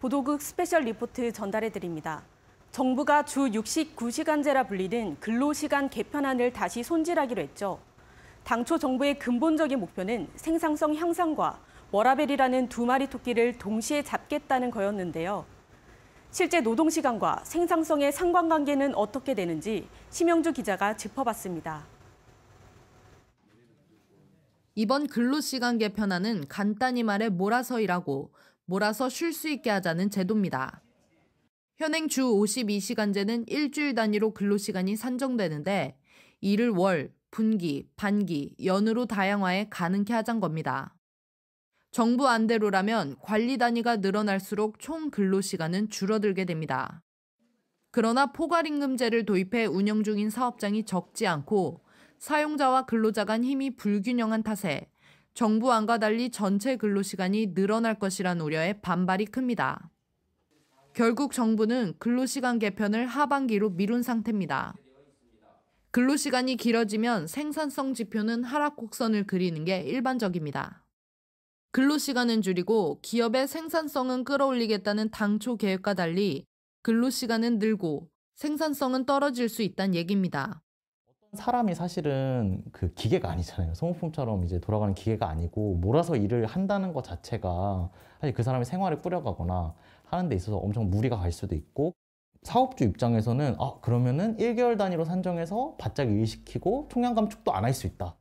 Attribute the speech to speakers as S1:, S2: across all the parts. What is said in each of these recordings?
S1: 보도국 스페셜 리포트 전달해 드립니다. 정부가 주 69시간제라 불리는 근로시간 개편안을 다시 손질하기로 했죠. 당초 정부의 근본적인 목표는 생산성 향상과 워라벨이라는 두 마리 토끼를 동시에 잡겠다는 거였는데요. 실제 노동시간과 생산성의 상관관계는 어떻게 되는지 심영주 기자가 짚어봤습니다. 이번 근로시간 개편안은 간단히 말해 몰아서 일하고 몰아서 쉴 수 있게 하자는 제도입니다. 현행 주 52시간제는 일주일 단위로 근로시간이 산정되는데 이를 월, 분기, 반기, 연으로 다양화해 가능케 하잔 겁니다. 정부 안대로라면 관리 단위가 늘어날수록 총 근로시간은 줄어들게 됩니다. 그러나 포괄임금제를 도입해 운영 중인 사업장이 적지 않고 사용자와 근로자 간 힘이 불균형한 탓에 정부안과 달리 전체 근로시간이 늘어날 것이란 우려에 반발이 큽니다. 결국 정부는 근로시간 개편을 하반기로 미룬 상태입니다. 근로시간이 길어지면 생산성 지표는 하락 곡선을 그리는 게 일반적입니다. 근로시간은 줄이고 기업의 생산성은 끌어올리겠다는 당초 계획과 달리 근로시간은 늘고 생산성은 떨어질 수 있다는 얘기입니다.
S2: 사람이 사실은 그 기계가 아니잖아요. 소모품처럼 이제 돌아가는 기계가 아니고 몰아서 일을 한다는 것 자체가 사실 그 사람의 생활을 꾸려가거나 하는 데 있어서 엄청 무리가 갈 수도 있고 사업주 입장에서는 아 그러면은 1개월 단위로 산정해서 바짝 일시키고 총량 감축도 안 할 수 있다.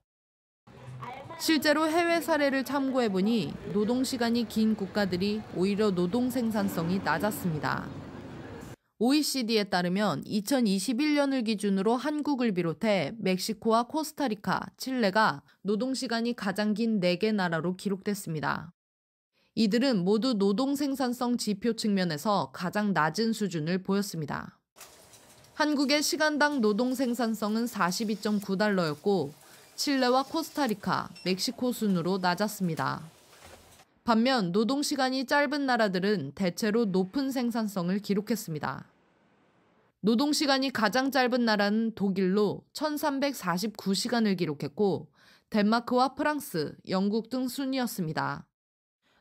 S1: 실제로 해외 사례를 참고해보니 노동시간이 긴 국가들이 오히려 노동 생산성이 낮았습니다. OECD에 따르면 2021년을 기준으로 한국을 비롯해 멕시코와 코스타리카, 칠레가 노동시간이 가장 긴 4개 나라로 기록됐습니다. 이들은 모두 노동 생산성 지표 측면에서 가장 낮은 수준을 보였습니다. 한국의 시간당 노동 생산성은 42.9달러였고, 칠레와 코스타리카, 멕시코 순으로 낮았습니다. 반면 노동시간이 짧은 나라들은 대체로 높은 생산성을 기록했습니다. 노동시간이 가장 짧은 나라는 독일로 1349시간을 기록했고, 덴마크와 프랑스, 영국 등 순이었습니다.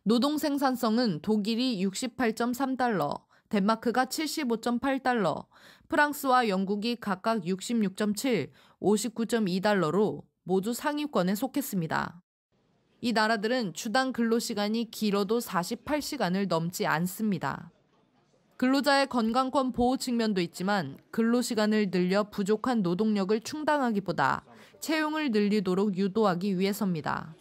S1: 노동 생산성은 독일이 68.3달러, 덴마크가 75.8달러, 프랑스와 영국이 각각 66.7, 59.2달러로 모두 상위권에 속했습니다. 이 나라들은 주당 근로시간이 길어도 48시간을 넘지 않습니다. 근로자의 건강권 보호 측면도 있지만 근로시간을 늘려 부족한 노동력을 충당하기보다 채용을 늘리도록 유도하기 위해서입니다.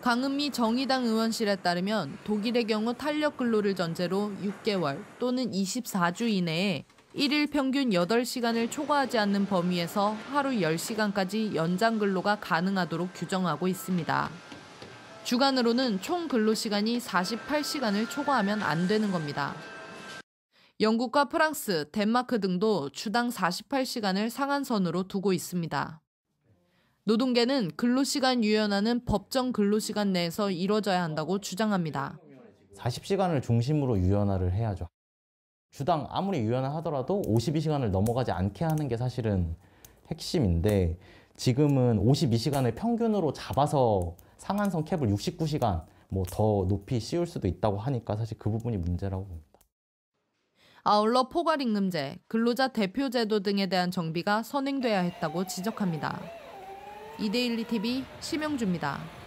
S1: 강은미 정의당 의원실에 따르면 독일의 경우 탄력 근로를 전제로 6개월 또는 24주 이내에 1일 평균 8시간을 초과하지 않는 범위에서 하루 10시간까지 연장 근로가 가능하도록 규정하고 있습니다. 주간으로는 총 근로시간이 48시간을 초과하면 안 되는 겁니다. 영국과 프랑스, 덴마크 등도 주당 48시간을 상한선으로 두고 있습니다. 노동계는 근로시간 유연화는 법정 근로시간 내에서 이뤄져야 한다고 주장합니다.
S2: 40시간을 중심으로 유연화를 해야죠. 주당 아무리 유연화하더라도 52시간을 넘어가지 않게 하는 게 사실은 핵심인데 지금은 52시간을 평균으로 잡아서 상한선 캡을 69시간 뭐 더 높이 씌울 수도 있다고 하니까 사실 그 부분이 문제라고 봅니다.
S1: 아울러 포괄임금제, 근로자 대표 제도 등에 대한 정비가 선행돼야 했다고 지적합니다. 이데일리 TV 심영주입니다.